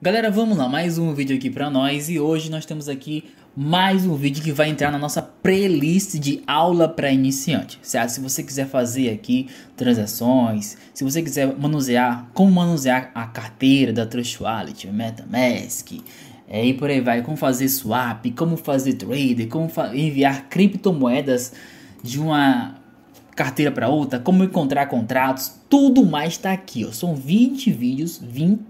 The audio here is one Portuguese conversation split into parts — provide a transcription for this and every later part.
Galera, vamos lá, mais um vídeo aqui para nós e hoje nós temos aqui mais um vídeo que vai entrar na nossa playlist de aula para iniciante, certo? Se você quiser fazer aqui transações, se você quiser manusear, como manusear a carteira da Trust Wallet, MetaMask, é, e por aí vai, como fazer swap, como fazer trader, como fa enviar criptomoedas de uma carteira para outra, como encontrar contratos, tudo mais está aqui, ó. são 20 vídeos, 20,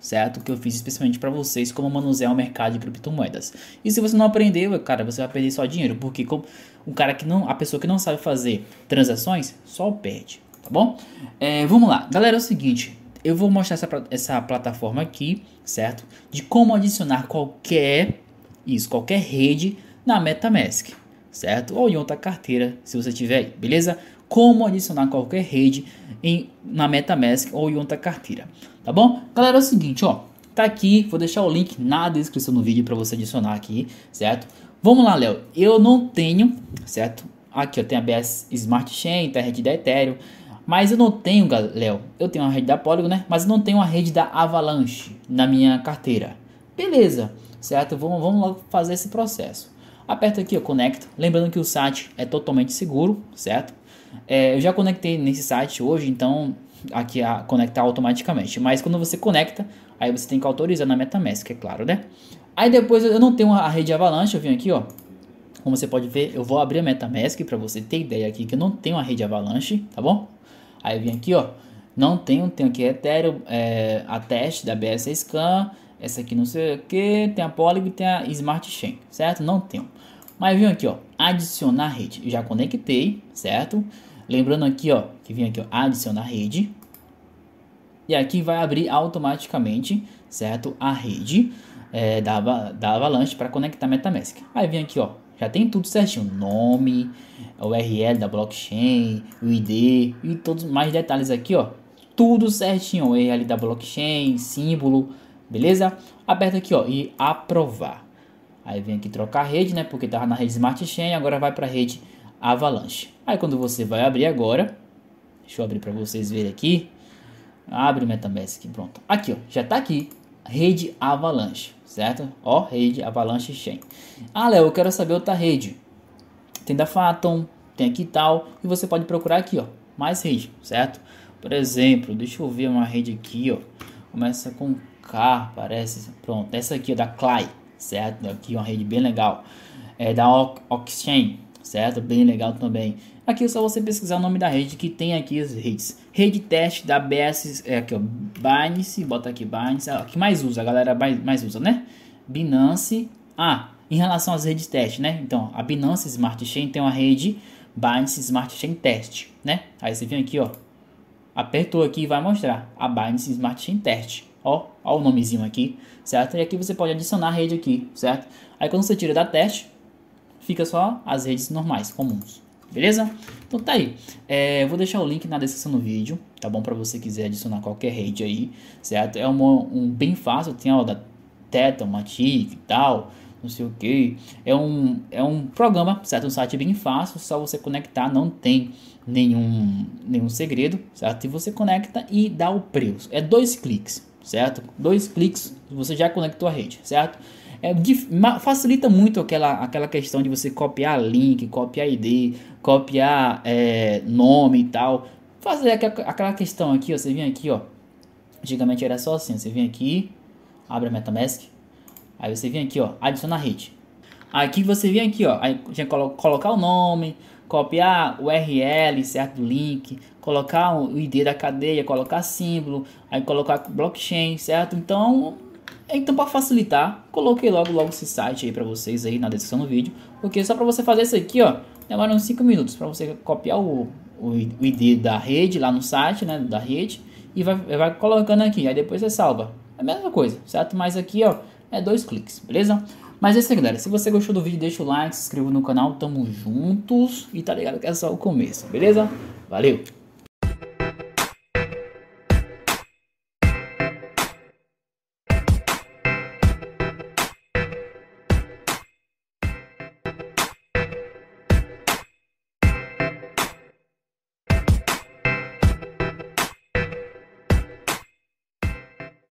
certo? Que eu fiz especialmente para vocês como manusear o mercado de criptomoedas. E se você não aprender, cara, você vai perder só dinheiro, porque como o cara que não, a pessoa que não sabe fazer transações, só perde, tá bom? É, vamos lá, galera, é o seguinte, eu vou mostrar essa, essa plataforma aqui, certo? De como adicionar qualquer, isso, qualquer rede na MetaMask, certo? Ou em outra carteira, se você tiver, beleza? como adicionar qualquer rede em, na MetaMask ou em outra carteira, tá bom? Galera, é o seguinte, ó, tá aqui, vou deixar o link na descrição do vídeo para você adicionar aqui, certo? Vamos lá, Léo, eu não tenho, certo? Aqui eu tenho a BS Smart Chain, tem a rede da Ethereum, mas eu não tenho, Léo, eu tenho a rede da Polygon, né? Mas eu não tenho a rede da Avalanche na minha carteira. Beleza, certo? Vamos, vamos logo fazer esse processo. Aperto aqui, eu conecto. Lembrando que o site é totalmente seguro, certo? É, eu já conectei nesse site hoje, então aqui a conectar automaticamente. Mas quando você conecta, aí você tem que autorizar na MetaMask, é claro, né? Aí depois eu não tenho a rede Avalanche, eu vim aqui, ó. Como você pode ver, eu vou abrir a MetaMask para você ter ideia aqui que eu não tenho a rede Avalanche, tá bom? Aí eu vim aqui, ó. Não tenho, tenho aqui a Ethereum, é, a Test da BS Scan, essa aqui não sei o que, tem a Polygon, tem a Smart Chain, certo? Não tenho. Mas vem aqui, ó, adicionar rede. Já conectei, certo? Lembrando aqui, ó, que vem aqui, ó, adicionar rede. E aqui vai abrir automaticamente, certo? A rede é, da, da Avalanche para conectar MetaMask. Aí vem aqui, ó, já tem tudo certinho, nome, URL da blockchain, o ID e todos mais detalhes aqui, ó. Tudo certinho, URL da blockchain, símbolo, beleza? Aperta aqui, ó, e aprovar. Aí vem aqui trocar a rede, né? Porque tá na rede Smart Chain, agora vai para a rede Avalanche. Aí quando você vai abrir agora, deixa eu abrir para vocês verem aqui. Abre o MetaMask, pronto. Aqui, ó, já está aqui, rede Avalanche, certo? Ó, rede Avalanche Chain. Ah, Léo, eu quero saber outra rede. Tem da Phantom, tem aqui tal, e você pode procurar aqui, ó, mais rede, certo? Por exemplo, deixa eu ver uma rede aqui, ó, começa com K, parece, pronto, essa aqui, é da Clay, certo? Né? Aqui uma rede bem legal. É da Oxchain, certo? Bem legal também. Aqui é só você pesquisar o nome da rede que tem aqui as redes. Rede teste da BS, é aqui ó, Binance, bota aqui Binance, ó, é que mais usa, a galera mais, mais usa, né? Binance, ah, em relação às redes teste, né? Então, a Binance Smart Chain tem uma rede Binance Smart Chain Test, né? Aí você vem aqui, ó, apertou aqui e vai mostrar a Binance Smart Chain Test. Ó, ó o nomezinho aqui, certo? E aqui você pode adicionar a rede aqui, certo? Aí quando você tira da teste, fica só as redes normais, comuns, beleza? Então tá aí. É, vou deixar o link na descrição do vídeo, tá bom? Pra você quiser adicionar qualquer rede aí, certo? É uma, um bem fácil, tem ó, da Teta, Matic e tal, não sei o que. É um, é um programa, certo? Um site bem fácil, só você conectar, não tem nenhum, nenhum segredo, certo? E você conecta e dá o preço. É dois cliques, certo? Dois cliques você já conectou a rede, certo? É, facilita muito aquela, aquela questão de você copiar link, copiar ID, copiar é, nome e tal. Fazer aquela questão aqui, ó, você vem aqui, ó. Antigamente era só assim, você vem aqui, abre a Metamask, aí você vem aqui, ó, adiciona a rede. Aqui você vem aqui, ó, aí já colo colocar o nome, copiar o URL, certo? Link, colocar o ID da cadeia, colocar símbolo, aí colocar blockchain, certo? Então, então para facilitar, coloquei logo logo esse site aí para vocês aí na descrição do vídeo, porque só para você fazer isso aqui, ó, demora uns 5 minutos para você copiar o, o ID da rede lá no site, né, da rede, e vai, vai colocando aqui, aí depois você salva. É a mesma coisa, certo? Mas aqui, ó, é dois cliques, beleza? Mas é isso aí, galera. Se você gostou do vídeo, deixa o like, se inscreva no canal. Tamo juntos. E tá ligado que é só o começo, beleza? Valeu!